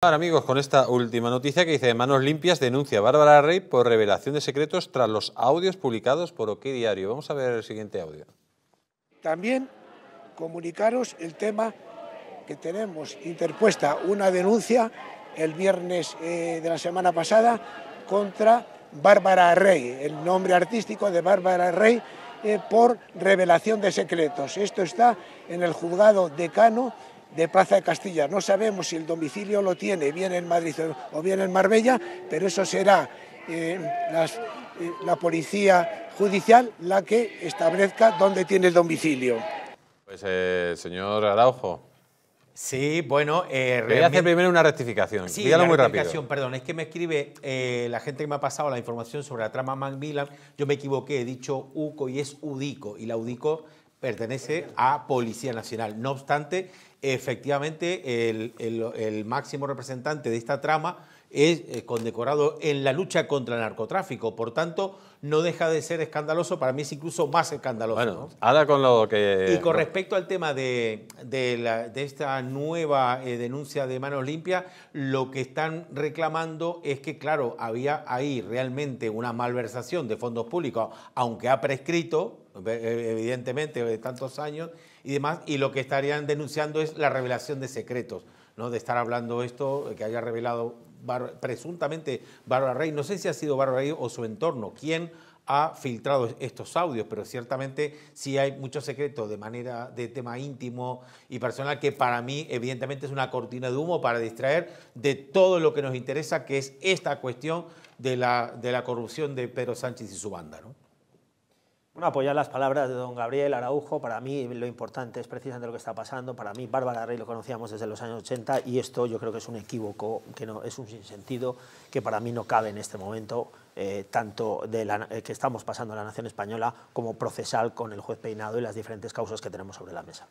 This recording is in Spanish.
Ahora amigos, con esta última noticia que dice Manos Limpias denuncia a Bárbara Rey por revelación de secretos tras los audios publicados por OK Diario. Vamos a ver el siguiente audio. También comunicaros el tema que tenemos interpuesta una denuncia el viernes eh, de la semana pasada contra Bárbara Rey, el nombre artístico de Bárbara Rey, eh, por revelación de secretos. Esto está en el juzgado decano de Plaza de Castilla. No sabemos si el domicilio lo tiene bien en Madrid o bien en Marbella, pero eso será eh, eh, la policía judicial la que establezca dónde tiene el domicilio. Pues eh, señor Araujo. Sí, bueno... Voy a hacer primero una rectificación. Sí, Dígalo muy rectificación, Perdón, es que me escribe la gente que me ha pasado la información sobre la trama Macmillan. Yo me equivoqué, he dicho UCO y es UDICO. Y la UDICO pertenece a Policía Nacional. No obstante, efectivamente, el, máximo representante de esta trama es eh, condecorado en la lucha contra el narcotráfico. Por tanto, no deja de ser escandaloso, para mí es incluso más escandaloso. Bueno, con lo que... Y con respecto al tema de, esta nueva eh, denuncia de manos limpias, lo que están reclamando es que, claro, había ahí realmente una malversación de fondos públicos, aunque ha prescrito, eh, evidentemente, de tantos años y demás, y lo que estarían denunciando es la revelación de secretos, ¿no? de estar hablando esto, que haya revelado presuntamente Bárbara Rey, no sé si ha sido Bárbara Rey o su entorno, quien ha filtrado estos audios, pero ciertamente sí hay muchos secretos de manera de tema íntimo y personal que para mí evidentemente es una cortina de humo para distraer de todo lo que nos interesa, que es esta cuestión de la, de la corrupción de Pedro Sánchez y su banda. ¿no? Bueno, apoyar las palabras de don Gabriel Araujo, para mí lo importante es precisamente lo que está pasando, para mí Bárbara Rey lo conocíamos desde los años 80 y esto yo creo que es un equívoco, que no, es un sinsentido que para mí no cabe en este momento, eh, tanto de la, eh, que estamos pasando en la nación española como procesal con el juez peinado y las diferentes causas que tenemos sobre la mesa.